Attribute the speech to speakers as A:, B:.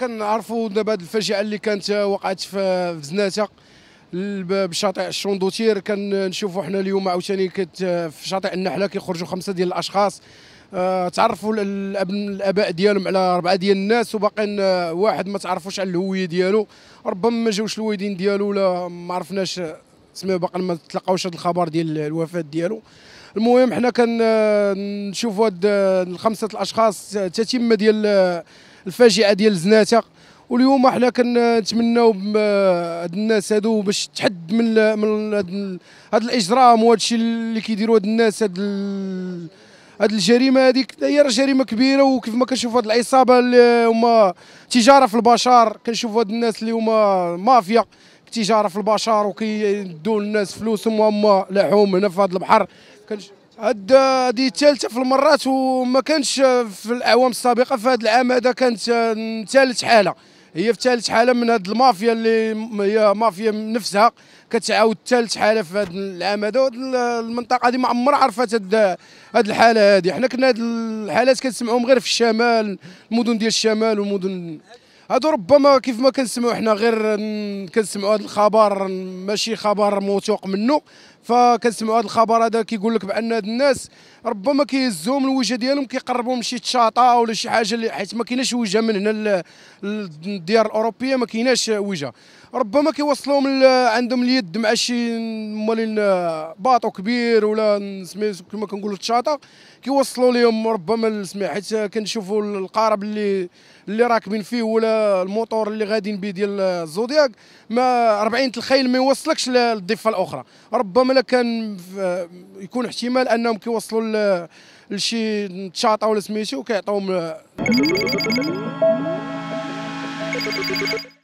A: كنعرفوا دابا الفاجعه اللي كانت وقعت في زناته بشاطئ الشوندوتير كنشوفوا حنا اليوم عاوتاني في شاطئ النحله كيخرجوا خمسه ديال الاشخاص آه، تعرفوا الاباء ديالهم على اربعه ديال الناس وباقيين آه، واحد ما تعرفوش على الهويه ديالو ربما ما جاوش الوالدين ديالو ولا ما عرفناش تسمى آه، باقي ما تلقاوش هذا الخبر ديال الوفاه ديالو المهم حنا كنشوفوا آه، هاد آه، الخمسه الاشخاص تتمه ديال آه، الفاجعه ديال زناته واليوم حنا كنتمناو هاد الناس هادو باش تحد من من هاد الاجرام وهاد الشيء اللي كيديروا هاد الناس هاد هاد الجريمه هذيك هي راه جريمه كبيره وكيف ما كنشوفوا هاد العصابه اللي هما تجاره في البشر كنشوفوا هاد الناس اللي هما مافيا تجاره في البشر وكيدوا الناس فلوسهم وهما لاحوم هنا في هاد البحر كانش هاد الثالثه في المرات وما كانش في الاعوام السابقه في هاد العام هذا كانت ثالث حاله هي في ثالث حاله من هاد المافيا اللي هي مافيا نفسها كتعاود ثالث حاله في هاد العام هذا المنطقه هذه ما عمرها عرفت هاد هاد الحاله هذه حنا كنا هاد الحالات كنسمعوهم غير في الشمال المدن ديال الشمال والمدن هادو ربما كيف ما كنسمعوا حنا غير كنسمعوا هاد الخبر ماشي خبر موثوق منه فكنسمعوا هذا الخبر هذا كيقول لك بان هاد الناس ربما كيهزوهم الوجه ديالهم كيقربوهم شي تشاطه ولا شي حاجه اللي حيت ما كايناش وجهه من هنا للديار الاوروبيه ما كايناش وجهه ربما كيوصلوهم عندهم اليد مع شي مالين باطو كبير ولا سميتو كما كنقولوا تشاطه كيوصلوا لهم ربما سمي حيت كنشوفوا القارب اللي اللي راكبين فيه ولا الموتور اللي غاديين به ديال الزودياك ما 40 الخيل ما يوصلكش للضفه الاخرى ربما ولا كان يكون احتمال انهم كيوصلوا لشي تشاطه ولا سميتو وكيعطيوهم